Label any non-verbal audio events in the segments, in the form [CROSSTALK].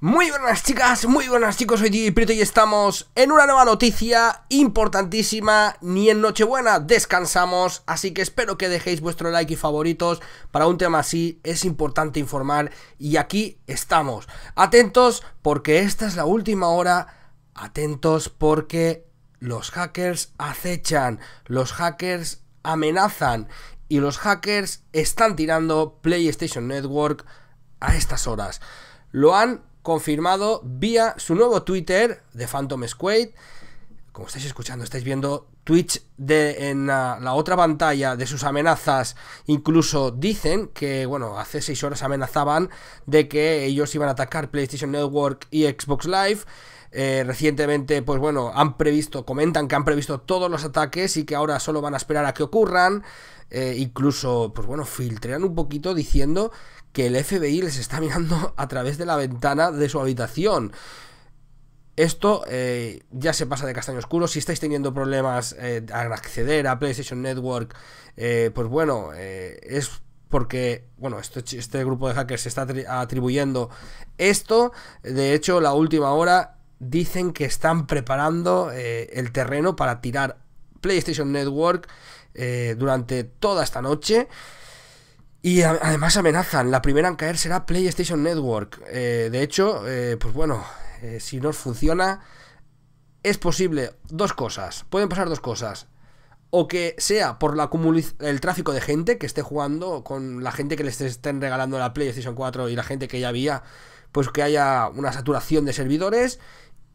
Muy buenas chicas, muy buenas chicos, soy DJ y estamos en una nueva noticia importantísima, ni en Nochebuena descansamos, así que espero que dejéis vuestro like y favoritos, para un tema así es importante informar y aquí estamos. Atentos porque esta es la última hora, atentos porque los hackers acechan, los hackers amenazan y los hackers están tirando PlayStation Network a estas horas. Lo han confirmado vía su nuevo Twitter de Phantom Squad como estáis escuchando, estáis viendo Twitch en la, otra pantalla de sus amenazas, incluso dicen que, bueno, hace seis horas amenazaban de que ellos iban a atacar PlayStation Network y Xbox Live. Eh, recientemente, pues bueno, han previsto, comentan que han previsto todos los ataques y que ahora solo van a esperar a que ocurran. Eh, incluso, pues bueno, filtrean un poquito diciendo que el FBI les está mirando [LAUGHS] a través de la ventana de su habitación. Esto eh, ya se pasa de castaño oscuro. Si estáis teniendo problemas eh, al acceder a PlayStation Network, eh, pues bueno, es porque, bueno, este, este grupo de hackers se está atribuyendo esto. De hecho, la última hora dicen que están preparando el terreno para tirar PlayStation Network durante toda esta noche. Y además amenazan, la primera en caer será PlayStation Network. de hecho, pues bueno, eh, si no funciona, es posible dos cosas. Pueden pasar dos cosas. O que sea por la el tráfico de gente que esté jugando con la gente que les estén regalando la PlayStation 4 y la gente que ya había, pues que haya una saturación de servidores.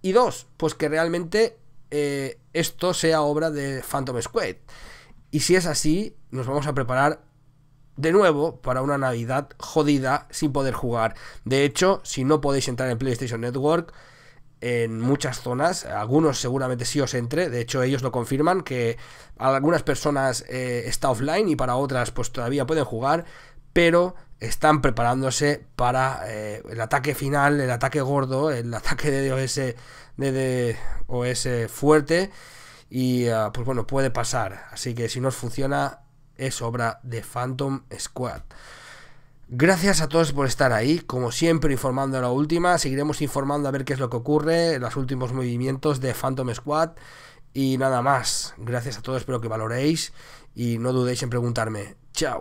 Y dos, pues que realmente eh, esto sea obra de Phantom Squad. Y si es así, nos vamos a preparar de nuevo para una Navidad jodida sin poder jugar. De hecho, si no podéis entrar en PlayStation Network, en muchas zonas, algunos seguramente sí os entre, de hecho ellos lo confirman, que algunas personas eh, está offline y para otras pues todavía pueden jugar, pero están preparándose para eh, el ataque final, el ataque gordo, el [LAUGHS] ataque de OS de OS fuerte y ah, pues bueno, puede pasar, así que si no os funciona, es obra de Phantom Squad. Gracias a todos por estar ahí, como siempre informando a la última, seguiremos informando a ver qué es lo que ocurre, los últimos movimientos de Phantom Squad y nada más. Gracias a todos, espero que valoréis y no dudéis en preguntarme. Chao.